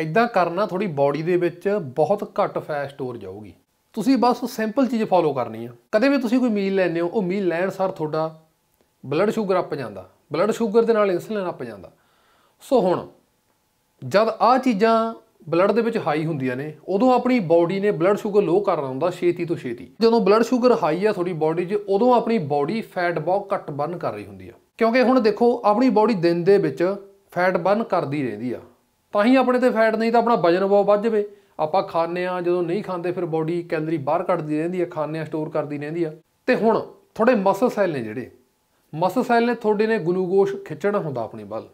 ਐਦਾਂ ਕਰਨਾ ਥੋੜੀ ਬਾਡੀ ਦੇ ਵਿੱਚ ਬਹੁਤ ਘੱਟ ਫੈਟ ਸਟੋਰ ਜਾਊਗੀ ਤੁਸੀਂ ਬਸ ਸਿੰਪਲ ਚੀਜ਼ ਫਾਲੋ ਕਰਨੀ ਆ ਕਦੇ ਵੀ ਤੁਸੀਂ ਕੋਈ ਮੀਲ ਲੈਣੇ ਹੋ ਉਹ ਮੀਲ ਲੈਣ ਸਾਰ ਤੁਹਾਡਾ ਬਲੱਡ ਸ਼ੂਗਰ ਅੱਪ ਜਾਂਦਾ ਬਲੱਡ ਸ਼ੂਗਰ ਦੇ ਨਾਲ ਇਨਸੂਲਿਨ ਅੱਪ ਜਾਂਦਾ ਸੋ ਹੁਣ ਜਦ ਆ ਚੀਜ਼ਾਂ ਬਲੱਡ ਦੇ ਵਿੱਚ ਹਾਈ ਹੁੰਦੀਆਂ ਨੇ ਉਦੋਂ ਆਪਣੀ ਬਾਡੀ ਨੇ ਬਲੱਡ ਸ਼ੂਗਰ ਲੋ ਕਰਨਾ ਹੁੰਦਾ ਛੇਤੀ ਤੋਂ ਛੇਤੀ ਜਦੋਂ ਬਲੱਡ ਸ਼ੂਗਰ ਹਾਈ ਆ ਤੁਹਾਡੀ ਬਾਡੀ 'ਚ ਉਦੋਂ ਆਪਣੀ ਬਾਡੀ ਫੈਟ ਬਹੁਤ ਘੱਟ ਬਰਨ ਕਰ ਰਹੀ ਹੁੰਦੀ ਆ ਕਿਉਂਕਿ ਹੁਣ ਦੇਖੋ ਆਪਣੀ ਬਾਡੀ ਦਿਨ ਦੇ ਵਿੱਚ ਫੈਟ ਬਰਨ ਕਰਦੀ ਰਹਿੰਦੀ ਆ ਤਾਂ ਹੀ ਆਪਣੇ ਤੇ ਫੈਟ ਨਹੀਂ ਤਾਂ ਆਪਣਾ ਵਜਨ ਬਹੁਤ ਵੱਧ ਜਵੇ ਆਪਾਂ ਖਾਂਦੇ ਆ ਜਦੋਂ ਨਹੀਂ ਖਾਂਦੇ ਫਿਰ ਬੋਡੀ ਕੈਲਰੀ ਬਾਹਰ ਕੱਢਦੀ ਰਹਿੰਦੀ ਆ ਖਾਂਦੇ ਆ ਸਟੋਰ ਕਰਦੀ ਰਹਿੰਦੀ ਆ ਤੇ ਹੁਣ ਥੋੜੇ ਮਸਲ ਸੈੱਲ ਨੇ ਜਿਹੜੇ ਮਸਲ ਸੈੱਲ ਨੇ ਤੁਹਾਡੇ ਨੇ ਗਲੂਕੋਜ਼ ਖਿੱਚਣਾ ਹੁੰਦਾ ਆਪਣੇ ਵੱਲ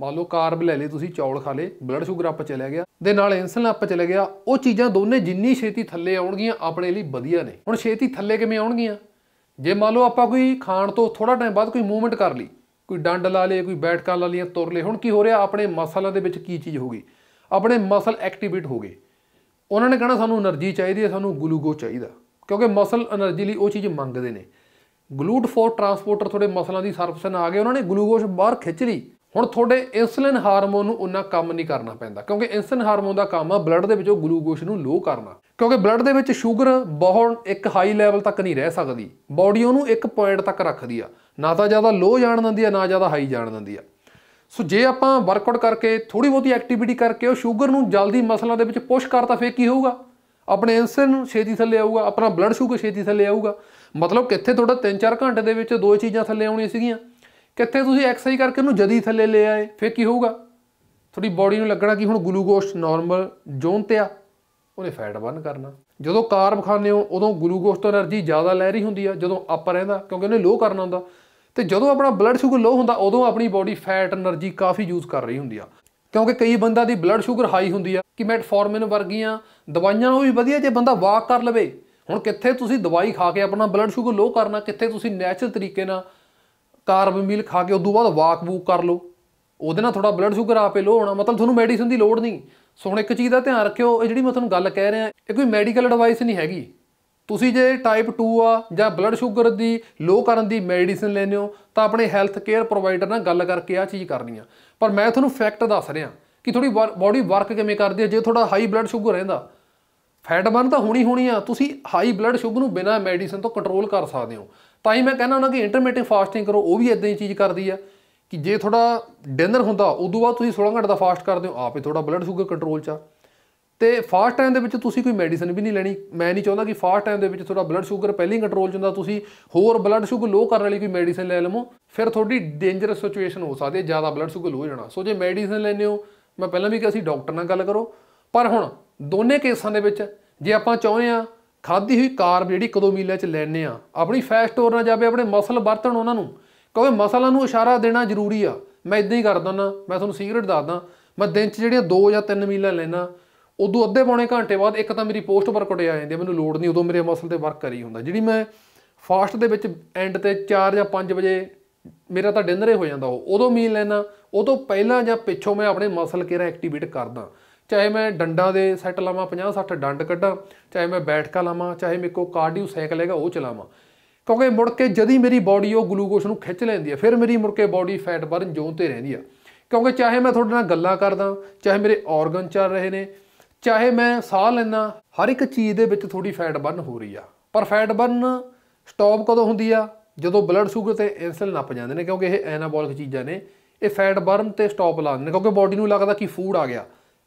ਮੰਨ ਲਓ ਕਾਰਬ ਲੈ ਲਈ ਤੁਸੀਂ ਚੌਲ ਖਾ ਲਏ ਬਲੱਡ ਸ਼ੂਗਰ ਅੱਪ ਚਲੇ ਗਿਆ ਦੇ ਨਾਲ ਇਨਸੂਲਿਨ ਅੱਪ ਚਲੇ ਗਿਆ ਉਹ ਚੀਜ਼ਾਂ ਦੋਨੇ ਜਿੰਨੀ ਛੇਤੀ ਥੱਲੇ ਆਉਣਗੀਆਂ ਆਪਣੇ ਲਈ ਵਧੀਆ ਨੇ ਹੁਣ ਛੇਤੀ ਥੱਲੇ ਕਿਵੇਂ ਆਉਣਗੀਆਂ ਜੇ ਮੰਨ ਲਓ ਆਪਾਂ ਕੋਈ ਖਾਣ ਤੋਂ ਥੋੜਾ ਟਾਈਮ ਬਾਅਦ ਕੋਈ ਮੂਵਮੈਂਟ ਕਰ ਲਈ ਕੋਈ ਡੰਡ ਲਾ ਲੇ ਕੋਈ ਬੈਠਕਾਂ ਲਾ ਲਈਆਂ ਤੁਰ ਲੇ ਹੁਣ ਕੀ ਹੋ ਰਿਹਾ ਆਪਣੇ ਮਸਲਾਂ ਦੇ ਵਿੱਚ ਕੀ ਚੀਜ਼ ਹੋ ਗਈ ਆਪਣੇ ਮਸਲ ਐਕਟੀਵੇਟ ਹੋ ਗਏ ਉਹਨਾਂ ਨੇ ਕਹਣਾ ਸਾਨੂੰ એનર્ਜੀ ਚਾਹੀਦੀ ਹੈ ਸਾਨੂੰ ਗਲੂਕੋ ਚਾਹੀਦਾ ਕਿਉਂਕਿ ਮਸਲ એનર્ਜੀ ਲਈ ਉਹ ਚੀਜ਼ ਮੰਗਦੇ ਨੇ ਗਲੂਟ ਫੋਰ ਟਰਾਂਸਪੋਰਟਰ ਤੁਹਾਡੇ ਮਸਲਾਂ ਦੀ ਸਰਫਸਨ ਆ ਗਏ ਉਹਨਾਂ ਨੇ ਗਲੂਕੋਸ਼ ਬਾਹਰ ਖਿੱਚ ਲਈ ਹੁਣ ਤੁਹਾਡੇ ਇਨਸੂਲਿਨ ਹਾਰਮੋਨ ਨੂੰ ਉਹਨਾਂ ਕੰਮ ਨਹੀਂ ਕਰਨਾ ਪੈਂਦਾ ਕਿਉਂਕਿ ਇਨਸੂਲਿਨ ਹਾਰਮੋਨ ਦਾ ਕੰਮ ਆ ਬਲੱਡ ਦੇ ਵਿੱਚੋਂ ਗਲੂਕੋਸ਼ ਨੂੰ ਲੋ ਕਰਨਾ ਕਿਉਂਕਿ ਬਲੱਡ ਦੇ ਵਿੱਚ ਸ਼ੂਗਰ ਬਹੁਤ ਇੱਕ ਹਾਈ ਲੈਵਲ ਤੱਕ ਨਹੀਂ ਰਹਿ ਸਕਦੀ ਬਾਡੀ ਉਹਨੂੰ ਇੱਕ ਪੁਆਇੰਟ ਤੱਕ ਰੱਖਦੀ ਆ ਨਾ ਤਾਂ ਜ਼ਿਆਦਾ ਲੋ ਜਾਣ ਦਿੰਦੀ ਆ ਨਾ ਜ਼ਿਆਦਾ ਹਾਈ ਜਾਣ ਦਿੰਦੀ ਆ ਸੋ ਜੇ ਆਪਾਂ ਵਰਕਆਊਟ ਕਰਕੇ ਥੋੜੀ ਬਹੁਤੀ ਐਕਟੀਵਿਟੀ ਕਰਕੇ ਉਹ ਸ਼ੂਗਰ ਨੂੰ ਜਲਦੀ ਮਸਲਾਂ ਦੇ ਵਿੱਚ ਪੁਸ਼ ਕਰਤਾ ਫੇਰ ਕੀ ਹੋਊਗਾ ਆਪਣੇ ਇਨਸੂਲਿਨ ਛੇਤੀ ਥੱਲੇ ਆਊਗਾ ਆਪਣਾ ਬਲੱਡ ਸ਼ੂਗਰ ਛੇਤੀ ਥੱਲੇ ਆਊਗਾ ਮਤਲਬ ਕਿੱਥੇ ਤੁਹਾਡਾ 3-4 ਘੰਟੇ ਦੇ ਵਿੱਚ ਦੋ ਚੀਜ਼ਾਂ ਥੱਲੇ ਆਉਣੀਆਂ ਸੀਗੀਆਂ ਕਿੱਥੇ ਤੁਸੀਂ ਐਕਸਰਸਾਈਜ਼ ਕਰਕੇ ਉਹਨੂੰ ਜਦੀ ਥੱਲੇ ਲੈ ਆਏ ਫੇਰ ਕੀ ਹੋਊਗਾ ਥੋੜੀ ਬਾਡੀ ਨੂੰ ਲੱਗਣਾ ਕਿ ਹੁਣ ਗਲੂਕੋਸ ਨਾਰਮਲ ਜ਼ੋਨ ਤੇ ਆ ਉਹਨੇ ਫੈਟ ਬਰਨ ਕਰਨਾ ਜਦੋਂ ਕਾਰਬ ਖਾਂਦੇ ਹੋ ਉਦੋਂ ਗਲੂਕੋਸ ਤੋਂ એનર્ਜੀ ਜ਼ਿਆਦਾ ਲੈ ਰਹੀ ਹੁੰਦੀ ਆ ਜਦੋਂ ਅਪ ਰਹਿੰਦਾ ਕਿਉਂਕਿ ਉਹਨੇ ਲੋ ਕਰਨਾ ਹੁੰਦਾ ਤੇ ਜਦੋਂ ਆਪਣਾ ਬਲੱਡ ਸ਼ੂਗਰ ਲੋ ਹੁੰਦਾ ਉਦੋਂ ਆਪਣੀ ਬਾਡੀ ਫੈਟ એનર્ਜੀ ਕਾਫੀ ਯੂਜ਼ ਕਰ ਰਹੀ ਹੁੰਦੀ ਆ ਕਿਉਂਕਿ ਕਈ ਬੰਦਾ ਦੀ ਬਲੱਡ ਸ਼ੂਗਰ ਹਾਈ ਹੁੰਦੀ ਆ ਕਿ ਮੈਟਫੋਰਮਿਨ ਵਰਗੀਆਂ ਦਵਾਈਆਂ ਉਹ ਵੀ ਵਧੀਆ ਜੇ ਬੰਦਾ ਵਾਕ ਕਰ ਲਵੇ ਹੁਣ ਕਿੱਥੇ ਤੁਸੀਂ ਦਵਾਈ ਖਾ ਕੇ ਆਪਣਾ ਬਲੱਡ ਸ਼ੂਗਰ ਲੋ ਕਰਨਾ ਕਿੱਥੇ ਤੁਸੀਂ ਨੇਚਰਲ ਤਰੀਕੇ ਨਾਲ ਕਾਰਬ ਮੀਲ ਖਾ ਕੇ ਉਦੋਂ ਬਾਅਦ ਵਾਕ ਵੂਕ ਕਰ ਲਓ ਉਹਦੇ ਨਾਲ ਥੋੜਾ ਬਲੱਡ ਸ਼ੂਗਰ ਆਪੇ ਲੋ ਹੋਣਾ ਮਤਲਬ ਤੁਹਾਨੂੰ ਮੈਡੀਸਿਨ ਦੀ ਲੋੜ ਨਹੀਂ ਸੋ ਹੁਣ ਇੱਕ ਚੀਜ਼ ਦਾ ਧਿਆਨ ਰੱਖਿਓ ਇਹ ਜਿਹੜੀ ਮੈਂ ਤੁਹਾਨੂੰ ਗੱਲ ਕਹਿ ਰਿਹਾ ਇਹ ਕੋਈ ਮੈਡੀਕਲ ਐਡਵਾਈਸ ਨਹੀਂ ਹੈਗੀ ਤੁਸੀਂ ਜੇ ਟਾਈਪ 2 ਆ ਜਾਂ ਬਲੱਡ ਸ਼ੂਗਰ ਦੀ ਲੋ ਕਰਨ ਦੀ ਮੈਡੀਸਿਨ ਲੈਨੇ ਹੋ ਤਾਂ ਆਪਣੇ ਹੈਲਥ ਕੇਅਰ ਪ੍ਰੋਵਾਈਡਰ ਨਾਲ ਗੱਲ ਕਰਕੇ ਆ ਚੀਜ਼ ਕਰਨੀ ਆ ਪਰ ਮੈਂ ਤੁਹਾਨੂੰ ਫੈਕਟ ਦੱਸ ਰਿਹਾ ਕਿ ਤੁਹਾਡੀ ਬਾਡੀ ਵਰਕ ਕਿਵੇਂ ਕਰਦੀ ਹੈ ਜੇ ਤੁਹਾਡਾ ਹਾਈ ਬਲੱਡ ਸ਼ੂਗਰ ਰਹਿੰਦਾ ਫੈਟ ਬਰਨ ਤਾਂ ਹੋਣੀ ਹੋਣੀ ਆ ਤੁਸੀਂ ਹਾਈ ਬਲੱਡ ਸ਼ੂਗਰ ਨੂੰ ਬਿਨਾਂ ਮੈਡੀਸਿਨ ਤੋਂ ਕੰਟਰੋਲ ਕਰ ਸਕਦੇ ਹੋ ਤਾਂ ਹੀ ਮੈਂ ਕਹਿੰਦਾ ਉਹਨਾਂ ਕਿ ਇੰਟਰਮੀਟਿੰਗ ਫਾਸਟਿੰਗ ਕਰੋ ਉਹ ਵੀ ਇਦਾਂ ਹੀ ਚੀਜ਼ ਕਰਦੀ ਆ ਕਿ ਜੇ ਤੁਹਾਡਾ ਡਿਨਰ ਹੁੰਦਾ ਉਦੋਂ ਬਾਅਦ ਤੁਸੀਂ 16 ਘੰਟੇ ਦਾ ਫਾਸਟ ਕਰਦੇ ਹੋ ਆਪੇ ਤੁਹਾਡਾ ਬਲੱਡ ਸ਼ੂਗਰ ਕੰਟਰੋਲ 'ਚ ਆ ਤੇ ਫਾਸਟ ਟਾਈਮ ਦੇ ਵਿੱਚ ਤੁਸੀਂ ਕੋਈ ਮੈਡੀਸਿਨ ਵੀ ਨਹੀਂ ਲੈਣੀ ਮੈਂ ਨਹੀਂ ਚਾਹੁੰਦਾ ਕਿ ਫਾਸਟ ਟਾਈਮ ਦੇ ਵਿੱਚ ਤੁਹਾਡਾ ਬਲੱਡ ਸ਼ੂਗਰ ਪਹਿਲਾਂ ਹੀ ਕੰਟਰੋਲ 'ਚ ਹੁੰਦਾ ਤੁਸੀਂ ਹੋਰ ਬਲੱਡ ਸ਼ੂਗਰ ਲੋ ਕਰਨ ਲਈ ਕੋਈ ਮੈਡੀਸਿਨ ਲੈ ਲਵੋ ਫਿਰ ਤੁਹਾਡੀ ਡੇਂਜਰਸ ਸਿਚੁਏਸ਼ਨ ਹੋ ਸਕਦੀ ਹੈ ਜ਼ਿਆਦਾ ਬਲੱਡ ਸ਼ੂਗਰ ਲੋ ਹੋ ਜਾਣਾ ਸੋ ਜੇ ਮੈਡੀਸਿਨ ਲੈਨੇ ਹੋ ਮੈਂ ਪਹਿਲਾਂ ਵੀ ਕਿਹਾ ਸੀ ਡਾਕਟਰ ਨਾਲ ਗੱਲ ਕਰੋ ਪਰ ਹੁਣ ਦੋਨੇ ਕੇਸਾਂ ਦੇ ਵਿੱਚ ਜੇ ਆਪਾਂ ਚਾਹੁੰਦੇ ਆ ਖਾਦੀ ਹੋਈ ਕਾਰਬ ਜਿਹੜੀ ਕਦੋਂ ਮੀਲਾਂ 'ਚ ਲੈਣੇ ਆ ਆਪਣੀ ਫੈਟ ਸਟੋਰ ਨਾ ਜਾਵੇ ਆਪਣੇ ਮਸਲ ਵਰਤਣ ਉਹਨਾਂ ਨੂੰ ਕਿਉਂਕਿ ਮਸਲਾਂ ਨੂੰ ਇਸ਼ਾਰਾ ਦੇਣਾ ਜ਼ਰੂਰੀ ਆ ਮੈਂ ਇਦਾਂ ਹੀ ਕਰਦਾ ਨਾ ਮੈਂ ਤੁਹਾਨੂੰ ਸੀਕ੍ਰੀਟ ਦੱਸਦਾ ਮੈਂ ਦਿਨ 'ਚ ਜਿਹੜੀਆਂ 2 ਜਾਂ 3 ਮੀਲਾਂ ਲੈਣਾ ਉਦੋਂ ਅੱਧੇ ਪੌਣੇ ਘੰਟੇ ਬਾਅਦ ਇੱਕ ਤਾਂ ਮੇਰੀ ਪੋਸਟ ਵਰਕਆਊਟ ਆ ਜਾਂਦੀ ਮੈਨੂੰ ਲੋਡ ਨਹੀਂ ਉਦੋਂ ਮੇਰੇ ਮਸਲ ਤੇ ਵਰਕ ਕਰੀ ਹੁੰਦਾ ਜਿਹੜੀ ਮੈਂ ਫਾਸਟ ਦੇ ਵਿੱਚ ਐਂਡ ਤੇ 4 ਜਾਂ 5 ਵਜੇ ਮੇਰਾ ਤਾਂ ਡਿਨਰ ਹੀ ਹੋ ਜਾਂਦਾ ਉਹ ਉਦੋਂ ਮੀਲ ਲੈਣਾ ਉਦੋਂ ਪਹਿਲਾਂ ਜਾਂ ਪਿੱਛੋਂ ਮੈਂ ਆਪਣੇ ਮਸਲ ਕਿਹੜਾ ਐਕਟੀਵੇਟ ਕਰਦਾ ਚਾਹੇ ਮੈਂ ਡੰਡਾ ਦੇ ਸੈੱਟ ਲਾਵਾਂ 50 60 ਡੰਡ ਕੱਢਾਂ ਚਾਹੇ ਮੈਂ ਬੈਠਕਾ ਲਾਵਾਂ ਚਾਹੇ ਮੇਰੇ ਕੋ ਕਾਰਡੀਓ ਸਾਈਕਲ ਹੈਗਾ ਉਹ ਚਲਾਵਾਂ ਕਿਉਂਕਿ ਮੁੜ ਕੇ ਜਦੀ ਮੇਰੀ ਬਾਡੀ ਉਹ ਗਲੂਕੋਸ ਨੂੰ ਖਿੱਚ ਲੈਂਦੀ ਹੈ ਫਿਰ ਮੇਰੀ ਮੁੜ ਕੇ ਬਾਡੀ ਫੈਟ ਬਰਨ ਜ਼ੋਨ ਤੇ ਰਹਿੰਦੀ ਆ ਕਿਉਂਕਿ ਚਾਹੇ ਮੈਂ ਤੁਹਾਡੇ ਨਾਲ ਗੱਲਾਂ ਕਰਦਾ ਚਾਹੇ ਮੇਰੇ ਆਰਗਨ ਚੱਲ ਰਹੇ ਨੇ ਚਾਹੇ ਮੈਂ ਸਾਹ ਲੈਣਾ ਹਰ ਇੱਕ ਚੀਜ਼ ਦੇ ਵਿੱਚ ਥੋੜੀ ਫੈਟ ਬਰਨ ਹੋ ਰਹੀ ਆ ਪਰ ਫੈਟ ਬਰਨ ਸਟਾਪ ਕਦੋਂ ਹੁੰਦੀ ਆ ਜਦੋਂ ਬਲੱਡ ਸ਼ੂਗਰ ਤੇ ਇਨਸੂਲਿਨ ਨੱਪ ਜਾਂਦੇ ਨੇ ਕਿਉਂਕਿ ਇਹ ਐਨਾਬੋਲਿਕ ਚੀਜ਼ਾਂ ਨੇ ਇਹ ਫੈਟ ਬਰਨ ਤੇ ਸਟਾਪ ਲਾਉਂਦੇ ਨੇ ਕਿਉਂਕਿ ਬਾਡੀ ਨੂੰ ਲੱਗਦਾ ਕਿ ਫੂਡ ਆ ਗਿਆ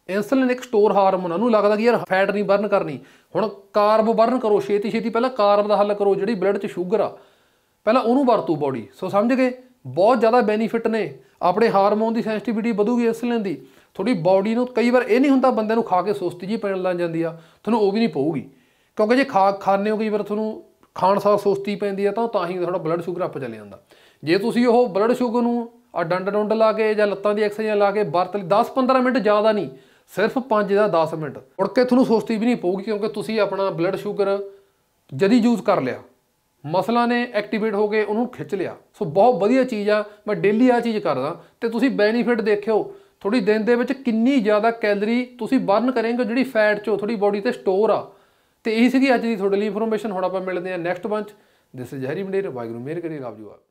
ਇਨਸੂਲਿਨ ਇੱਕ ਸਟੋਰ ਹਾਰਮੋਨ ਉਹਨੂੰ ਲੱਗਦਾ ਕਿ ਯਾਰ ਫੈਟ ਨਹੀਂ ਬਰਨ ਕਰਨੀ ਹੁਣ ਕਾਰਬ ਬਰਨ ਕਰੋ ਛੇਤੀ ਛੇਤੀ ਪਹਿਲਾਂ ਕਾਰਬ ਦਾ ਹੱਲ ਕਰੋ ਜਿਹੜੀ ਬਲੱਡ 'ਚ ਸ਼ੂਗਰ ਆ ਪਹਿਲਾਂ ਉਹਨੂੰ ਵਰਤੂ ਬਾਡੀ ਸੋ ਸਮਝ ਗਏ ਬਹੁਤ ਜ਼ਿਆਦਾ ਬੈਨੀਫਿਟ ਨੇ ਆਪਣੇ ਹਾਰਮੋਨ ਦੀ ਸੈਂਸਿਟੀਵਿਟੀ ਵਧੂਗੀ ਇਨਸੂਲਿਨ ਦੀ ਤੁਹਾਡੀ ਬਾਡੀ ਨੂੰ ਕਈ ਵਾਰ ਇਹ ਨਹੀਂ ਹੁੰਦਾ ਬੰਦੇ ਨੂੰ ਖਾ ਕੇ ਸੁਸਤੀ ਜੀ ਪੈਣ ਲੱਗ ਜਾਂਦੀ ਆ ਤੁਹਾਨੂੰ ਉਹ ਵੀ ਨਹੀਂ ਪਊਗੀ ਕਿਉਂਕਿ ਜੇ ਖਾ ਖਾਣੇ ਹੋ ਕਈ ਵਾਰ ਤੁਹਾਨੂੰ ਖਾਣ ਸਾਰ ਸੁਸਤੀ ਪੈਂਦੀ ਆ ਤਾਂ ਤਾਂ ਹੀ ਤੁਹਾਡਾ ਬਲੱਡ ਸ਼ੂਗਰ ਅੱਪ ਚਲੇ ਜਾਂਦਾ ਜੇ ਤੁਸੀਂ ਉਹ ਬਲੱਡ ਸ਼ੂਗਰ ਨੂੰ ਆ ਡੰਡ ਡੰਡ ਲਾ ਕੇ ਜਾਂ ਲੱਤਾਂ ਦੀ ਐਕਸਰਸਾਈਜ਼ ਲਾ ਕੇ ਵਰਤ ਲਈ 10-15 ਮਿੰਟ ਜ਼ਿਆਦਾ ਨਹੀਂ ਸਿਰਫ 5 ਦਾ 10 ਮਿੰਟ ਉੜ ਕੇ ਤੁਹਾਨੂੰ ਸੁਸਤੀ ਵੀ ਨਹੀਂ ਪਊਗੀ ਕਿਉਂਕਿ ਤੁਸੀਂ ਆਪਣਾ ਬਲੱਡ ਸ਼ੂਗਰ ਜਦੀ ਯੂਜ਼ ਕਰ ਲਿਆ ਮਸਲਾ ਨੇ ਐਕਟੀਵੇਟ ਹੋ ਕੇ ਉਹਨੂੰ ਖਿੱਚ ਲਿਆ ਸੋ ਬਹੁਤ ਵਧੀਆ ਚੀਜ਼ ਆ ਮੈਂ ਡੇਲੀ ਆ ਚੀਜ਼ ਕਰਦਾ ਤੇ ਤੁਸੀਂ ਬੈਨੀਫਿਟ ਦੇਖਿਓ ਥੋੜੀ ਦਿਨ ਦੇ ਵਿੱਚ ਕਿੰਨੀ ਜ਼ਿਆਦਾ ਕੈਲਰੀ ਤੁਸੀਂ ਬਰਨ ਕਰੇਂਗੇ ਜਿਹੜੀ ਫੈਟ ਚੋ ਥੋੜੀ ਬਾਡੀ ਤੇ ਸਟੋਰ ਆ ਤੇ ਇਹੀ ਸੀਗੀ ਅੱਜ ਦੀ ਤੁਹਾਡੇ ਲਈ ਇਨਫੋਰਮੇਸ਼ਨ ਹੁਣ ਆਪਾਂ ਮਿਲਦੇ ਆ next bunch this is Hari Mandir Waheguru ਮੇਰ ਕਰੀ ਯੂ ਜੀ